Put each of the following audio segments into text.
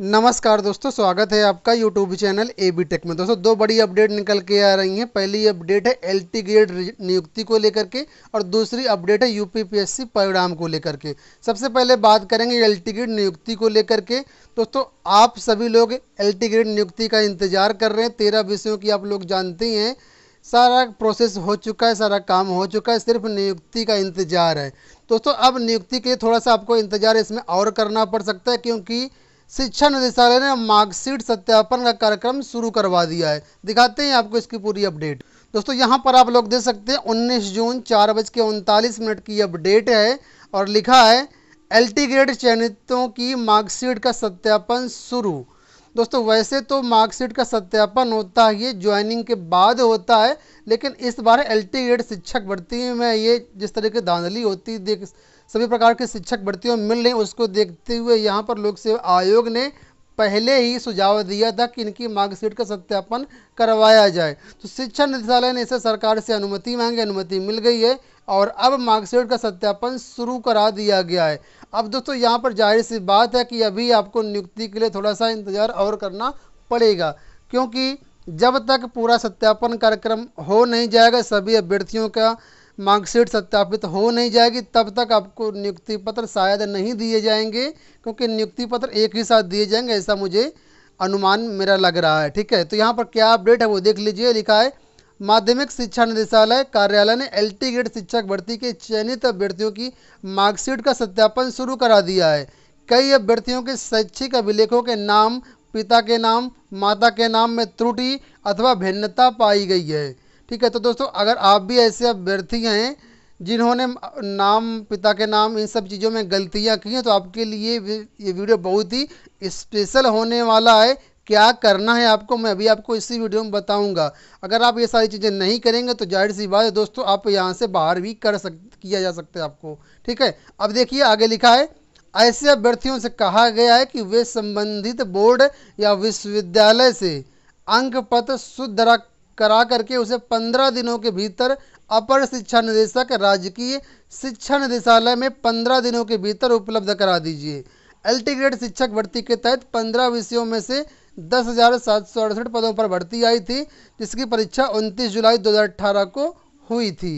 नमस्कार दोस्तों स्वागत है आपका YouTube channel A B tech में दोस्तों दो बड़ी अपडेट निकल के आ रही हैं पहली अपडेट है एल टी ग्रेड नियुक्ति को लेकर के और दूसरी अपडेट है यूपीपीएससी परिणाम को लेकर के सबसे पहले बात करेंगे एल टी ग्रेड नियुक्ति को लेकर के दोस्तों आप सभी लोग एल टी ग्रेड नियुक्ति का इंतजार कर रहे हैं तेरह विषयों की आप लोग जानते हैं सारा प्रोसेस हो चुका है सारा काम हो चुका है सिर्फ नियुक्ति का इंतजार है दोस्तों अब नियुक्ति के लिए थोड़ा सा आपको इंतजार इसमें और करना पड़ सकता है क्योंकि शिक्षा निदेशालय ने मार्कशीट सत्यापन का कार्यक्रम शुरू करवा दिया है दिखाते हैं आपको इसकी पूरी अपडेट दोस्तों यहाँ पर आप लोग देख सकते हैं उन्नीस जून चार बज के उनतालीस मिनट की अपडेट है और लिखा है एल ग्रेड चयनितों की मार्कशीट का सत्यापन शुरू दोस्तों वैसे तो मार्कशीट का सत्यापन होता है ये ज्वाइनिंग के बाद होता है लेकिन इस बार एल ग्रेड शिक्षक भर्ती में ये जिस तरह की धांधली होती देख सभी प्रकार की शिक्षक भर्तियों मिल रही उसको देखते हुए यहाँ पर लोक सेवा आयोग ने पहले ही सुझाव दिया था कि इनकी मार्कशीट का सत्यापन करवाया जाए तो शिक्षा निदेशालय ने इसे सरकार से अनुमति मांगी अनुमति मिल गई है और अब मार्कशीट का सत्यापन शुरू करा दिया गया है अब दोस्तों यहाँ पर जाहिर सी बात है कि अभी आपको नियुक्ति के लिए थोड़ा सा इंतज़ार और करना पड़ेगा क्योंकि जब तक पूरा सत्यापन कार्यक्रम हो नहीं जाएगा सभी अभ्यर्थियों का मार्कशीट सत्यापित हो नहीं जाएगी तब तक आपको नियुक्ति पत्र शायद नहीं दिए जाएंगे क्योंकि नियुक्ति पत्र एक ही साथ दिए जाएंगे ऐसा मुझे अनुमान मेरा लग रहा है ठीक है तो यहाँ पर क्या अपडेट है वो देख लीजिए लिखा है माध्यमिक शिक्षा निदेशालय कार्यालय ने एल ग्रेड शिक्षक भर्ती के चयनित अभ्यर्थियों की मार्कशीट का सत्यापन शुरू करा दिया है कई अभ्यर्थियों के शैक्षिक अभिलेखों के नाम पिता के नाम माता के नाम में त्रुटि अथवा भिन्नता पाई गई है ठीक है तो दोस्तों अगर आप भी ऐसे अभ्यर्थी हैं जिन्होंने नाम पिता के नाम इन सब चीज़ों में गलतियां की हैं तो आपके लिए ये वीडियो बहुत ही स्पेशल होने वाला है क्या करना है आपको मैं अभी आपको इसी वीडियो में बताऊंगा अगर आप ये सारी चीज़ें नहीं करेंगे तो जाहिर सी बात है दोस्तों आप यहाँ से बाहर भी कर सक किया जा सकता है आपको ठीक है अब देखिए आगे लिखा है ऐसे अभ्यर्थियों से कहा गया है कि वे संबंधित बोर्ड या विश्वविद्यालय से अंक पत्र शुद्ध करा करके उसे पंद्रह दिनों के भीतर अपर शिक्षा निदेशक राजकीय शिक्षा निदेशालय में पंद्रह दिनों के भीतर उपलब्ध करा दीजिए एल्टीग्रेड ग्रेड शिक्षक भर्ती के तहत पंद्रह विषयों में से दस हज़ार सात सौ अड़सठ पदों पर भर्ती आई थी जिसकी परीक्षा 29 जुलाई 2018 को हुई थी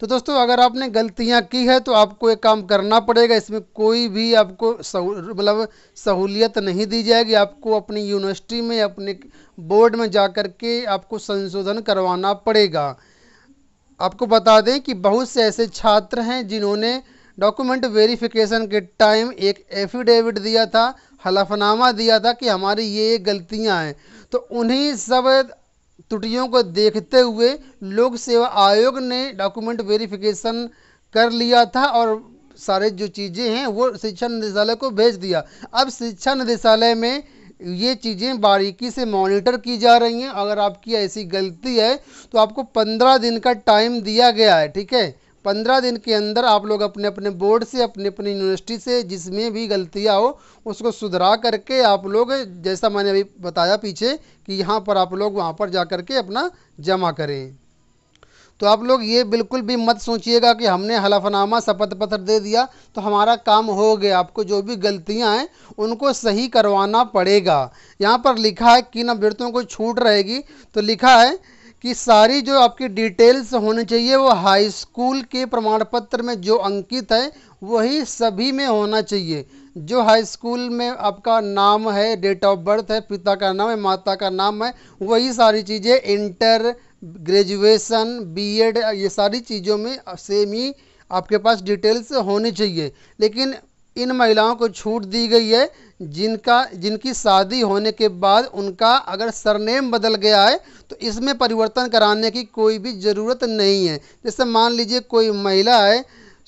तो दोस्तों अगर आपने गलतियाँ की है तो आपको एक काम करना पड़ेगा इसमें कोई भी आपको मतलब सहूलियत नहीं दी जाएगी आपको अपनी यूनिवर्सिटी में अपने बोर्ड में जा कर के आपको संशोधन करवाना पड़ेगा आपको बता दें कि बहुत से ऐसे छात्र हैं जिन्होंने डॉक्यूमेंट वेरिफिकेशन के टाइम एक एफिडेविट दिया था हलफनामा दिया था कि हमारी ये गलतियां हैं तो उन्हीं सब त्रुटियों को देखते हुए लोक सेवा आयोग ने डॉक्यूमेंट वेरिफिकेशन कर लिया था और सारे जो चीज़ें हैं वो शिक्षा निदेशालय को भेज दिया अब शिक्षा निदेशालय में ये चीज़ें बारीकी से मॉनिटर की जा रही हैं अगर आपकी ऐसी गलती है तो आपको पंद्रह दिन का टाइम दिया गया है ठीक है पंद्रह दिन के अंदर आप लोग अपने अपने बोर्ड से अपने अपने यूनिवर्सिटी से जिसमें भी गलतियाँ हो उसको सुधरा करके आप लोग जैसा मैंने अभी बताया पीछे कि यहाँ पर आप लोग वहाँ पर जा करके अपना जमा करें तो आप लोग ये बिल्कुल भी मत सोचिएगा कि हमने हलफनामा शपथ पत्र दे दिया तो हमारा काम हो गया आपको जो भी गलतियां हैं उनको सही करवाना पड़ेगा यहाँ पर लिखा है किन अभ्यर्थियों को छूट रहेगी तो लिखा है कि सारी जो आपकी डिटेल्स होनी चाहिए वो हाई स्कूल के प्रमाण पत्र में जो अंकित है वही सभी में होना चाहिए जो हाई स्कूल में आपका नाम है डेट ऑफ बर्थ है पिता का नाम है माता का नाम है वही सारी चीज़ें इंटर ग्रेजुएशन बीएड ये सारी चीज़ों में सेम ही आपके पास डिटेल्स होनी चाहिए लेकिन इन महिलाओं को छूट दी गई है जिनका जिनकी शादी होने के बाद उनका अगर सरनेम बदल गया है तो इसमें परिवर्तन कराने की कोई भी ज़रूरत नहीं है जैसे मान लीजिए कोई महिला है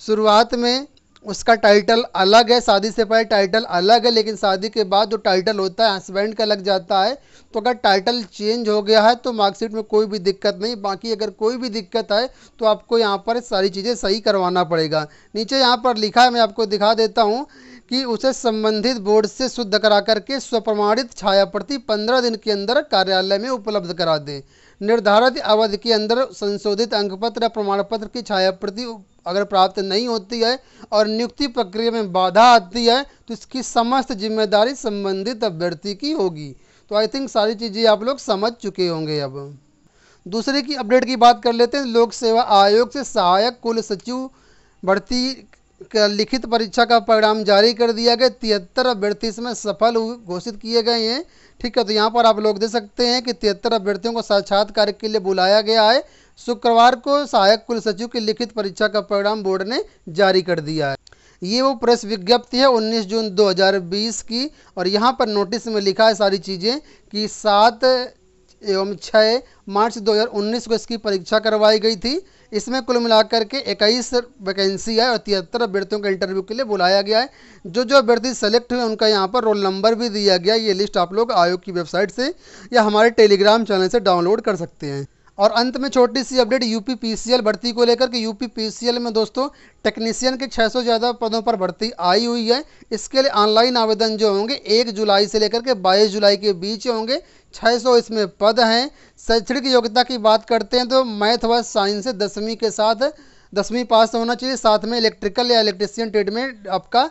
शुरुआत में उसका टाइटल अलग है शादी से पहले टाइटल अलग है लेकिन शादी के बाद जो टाइटल होता है हस्बैंड का लग जाता है तो अगर टाइटल चेंज हो गया है तो मार्कशीट में कोई भी दिक्कत नहीं बाकी अगर कोई भी दिक्कत है तो आपको यहाँ पर सारी चीज़ें सही करवाना पड़ेगा नीचे यहाँ पर लिखा है मैं आपको दिखा देता हूँ कि उसे संबंधित बोर्ड से शुद्ध करा करके स्वप्रमाणित छायाप्रति पंद्रह दिन के अंदर कार्यालय में उपलब्ध करा दें निर्धारित अवधि के अंदर संशोधित अंकपत्र या प्रमाण पत्र की छायाप्रति अगर प्राप्त नहीं होती है और नियुक्ति प्रक्रिया में बाधा आती है तो इसकी समस्त जिम्मेदारी संबंधित अभ्यर्थी की होगी तो आई थिंक सारी चीज़ें आप लोग समझ चुके होंगे अब दूसरे की अपडेट की बात कर लेते हैं लोक सेवा आयोग से सहायक कुल सचिव भर्ती का लिखित परीक्षा का परिणाम जारी कर दिया गया तिहत्तर अभ्यर्थी इसमें सफल घोषित किए गए हैं ठीक है तो यहाँ पर आप लोग देख सकते हैं कि तिहत्तर अभ्यर्थियों को साक्षात्कार के लिए बुलाया गया है शुक्रवार को सहायक कुल सचिव की लिखित परीक्षा का परिणाम बोर्ड ने जारी कर दिया है ये वो प्रेस विज्ञप्ति है 19 जून 2020 की और यहाँ पर नोटिस में लिखा है सारी चीज़ें कि सात एवं छः मार्च 2019 को इसकी परीक्षा करवाई गई थी इसमें कुल मिलाकर के इक्कीस वैकेंसी है और तिहत्तर अभ्यर्थियों का इंटरव्यू के लिए बुलाया गया है जो जो अभ्यर्थी सेलेक्ट हुए उनका यहाँ पर रोल नंबर भी दिया गया ये लिस्ट आप लोग आयोग की वेबसाइट से या हमारे टेलीग्राम चैनल से डाउनलोड कर सकते हैं और अंत में छोटी सी अपडेट यूपी पीसीएल भर्ती को लेकर के यूपी पीसीएल में दोस्तों टेक्नीशियन के 600 ज़्यादा पदों पर भर्ती आई हुई है इसके लिए ऑनलाइन आवेदन जो होंगे एक जुलाई से लेकर के बाईस जुलाई के बीच होंगे 600 इसमें पद हैं शैक्षणिक योग्यता की बात करते हैं तो मैथ व साइंस से दसवीं के साथ दसवीं पास तो होना चाहिए साथ में इलेक्ट्रिकल या इलेक्ट्रिशियन ट्रेड में आपका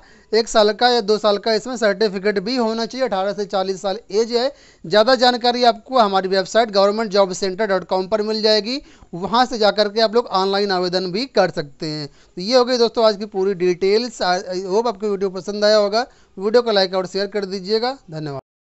एक साल का या दो साल का इसमें सर्टिफिकेट भी होना चाहिए अठारह से चालीस साल एज है ज़्यादा जानकारी आपको हमारी website government job centre dot com पर मिल जाएगी वहाँ से जाकर के आप लोग ऑनलाइन आवेदन भी कर सकते हैं तो ये हो गई दोस्तों आज की पूरी डिटेल्स होप आपको वीडियो पसंद आया होगा वीडियो को लाइक और शेयर कर दीजिएगा धन्यवाद